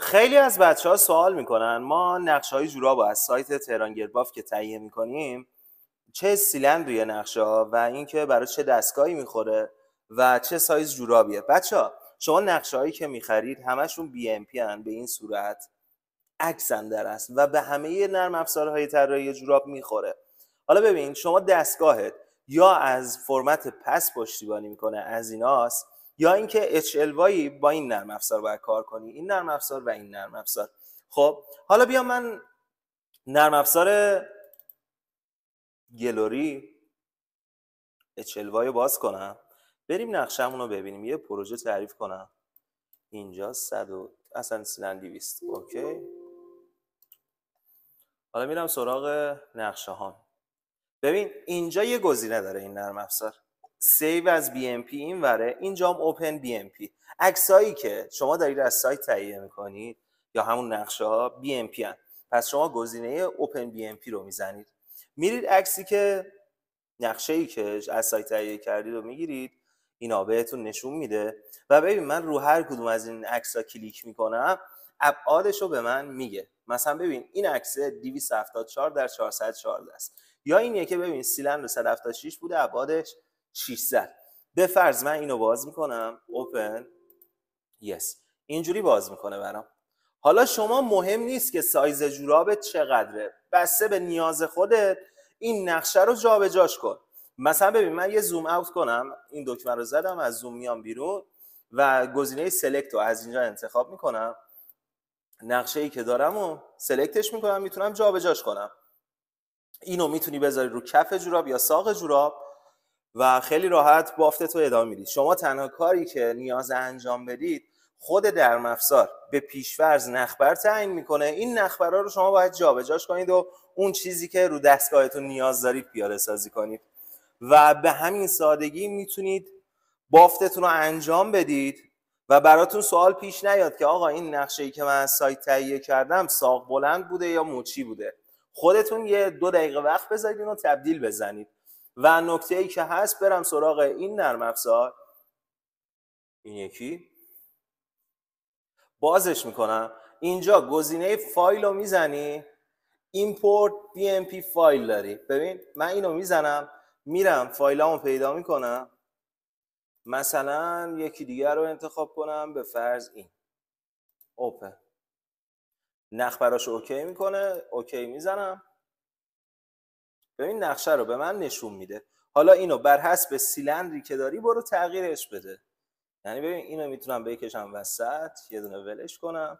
خیلی از بچه ها سوال میکنن ما نقشه های جوراب از سایت تهران باف که تهیه میکنیم چه سیلند روی نقشه ها و اینکه برای چه دستگاهی میخوره و چه سایز جورابیه بچه ها شما نقشه هایی که میخرید همشون بی ام پی هن به این صورت عکسن در است و به همه نرم های طراحی جوراب میخوره حالا ببین شما دستگاهت یا از فرمت پس پشتیبانی میکنه از ایناست یا اینکه HLY با این نرم افزار باید کار کنی این نرم افزار و این نرم افزار خب حالا بیا من نرم افزار گلوری HLY باز کنم بریم نقشمون رو ببینیم یه پروژه تعریف کنم اینجا 100 اصلا سیلن دیویست اوکی حالا میرم سراغ نقشه ها ببین اینجا یه گزینه داره این نرم افزار سیو از BMP ام این وره اینجا هم اوپن بی ام که شما دارید از سایت تهیه میکنید یا همون نقشه ها بی ام هن. پس شما گزینه اوپن بی رو میزنید میرید عکسی که نقشه ای که از سایت تهیه کردید رو میگیرید اینا بهتون نشون میده و ببین من رو هر کدوم از این عکس ها کلیک میکنم ابعادش رو به من میگه مثلا ببین این عکس 274 در 414 است یا این که ببین سیلندر 176 بوده ابعادش 600 به فرض من اینو باز میکنم اوپن یس اینجوری باز میکنه برام حالا شما مهم نیست که سایز جورابت چقدره بسته به نیاز خودت این نقشه رو جابجاش کن مثلا ببین من یه زوم اوت کنم این دکمه رو زدم از زوم میام بیرون و گزینه سلکت رو از اینجا انتخاب میکنم نقشه ای که دارم و سلکتش میکنم میتونم جابجاش کنم اینو میتونی بذاری رو کف جوراب یا ساق جوراب و خیلی راحت بافت تو ادامه میدید شما تنها کاری که نیاز انجام بدید خود در مفصل به پیشفرز نخبر تعیین میکنه این نخبرها رو شما باید جابجاش کنید و اون چیزی که رو دستگاهتون نیاز دارید پیاده سازی کنید و به همین سادگی میتونید بافتتون رو انجام بدید و براتون سوال پیش نیاد که آقا این نقشه ای که من از سایت تهیه کردم ساق بلند بوده یا موچی بوده خودتون یه دو دقیقه وقت بذارید و تبدیل بزنید و نکته ای که هست برم سراغ این نرم افزار این یکی بازش میکنم اینجا گزینه فایل رو میزنی ایمپورت bmp فایل داری ببین من اینو میزنم میرم فایلامو پیدا میکنم مثلا یکی دیگر رو انتخاب کنم به فرض این اوپن نخ براش اوکی میکنه اوکی میزنم ببین نقشه رو به من نشون میده حالا اینو بر حسب سیلندری که داری برو تغییرش بده یعنی ببین اینو میتونم بکشم وسط یه دونه ولش کنم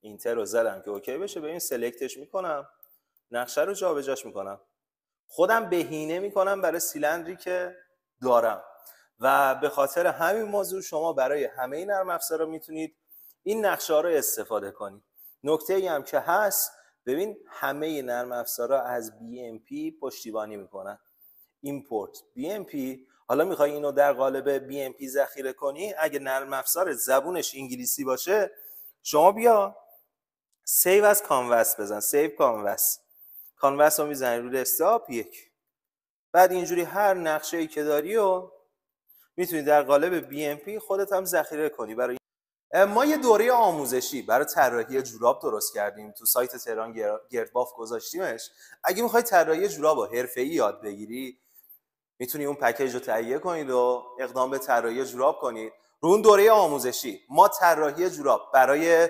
اینتر رو زدم که اوکی بشه ببین سلکتش میکنم نقشه رو جابجاش میکنم خودم بهینه میکنم برای سیلندری که دارم و به خاطر همین موضوع شما برای همه نرم افزارا میتونید این نقشه ها رو استفاده کنید نکته ای هم که هست ببین همه نرم افزارا از BMP پشتیبانی میکنن ایمپورت BMP حالا میخوای اینو در قالب BMP ذخیره کنی اگه نرم افزار زبونش انگلیسی باشه شما بیا سیو از کانوس بزن سیو کانوس کانوس رو میزنی رو دسکتاپ یک بعد اینجوری هر نقشه ای که داری و میتونی در قالب BMP خودت هم ذخیره کنی برای ما یه دوره آموزشی برای طراحی جوراب درست کردیم تو سایت تهران گردباف گذاشتیمش اگه میخوای طراحی جوراب و ای یاد بگیری میتونی اون پکیج رو تهیه کنید و اقدام به طراحی جوراب کنید رو اون دوره آموزشی ما طراحی جوراب برای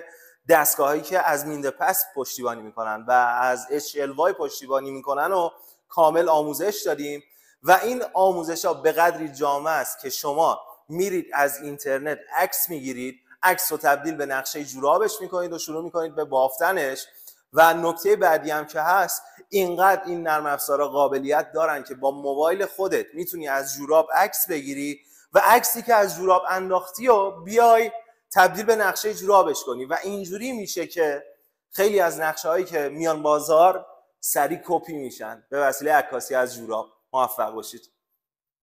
دستگاهایی که از پس پشتیبانی میکنن و از HLY پشتیبانی میکنن و کامل آموزش دادیم و این آموزش ها به قدری جامع است که شما میرید از اینترنت عکس میگیرید عکس رو تبدیل به نقشه جورابش میکنید و شروع میکنید به بافتنش و نکته بعدی هم که هست اینقدر این نرم افزارا قابلیت دارن که با موبایل خودت میتونی از جوراب عکس بگیری و عکسی که از جوراب انداختی و بیای تبدیل به نقشه جورابش کنی و اینجوری میشه که خیلی از نقشه هایی که میان بازار سری کپی میشن به وسیله عکاسی از جوراب موفق باشید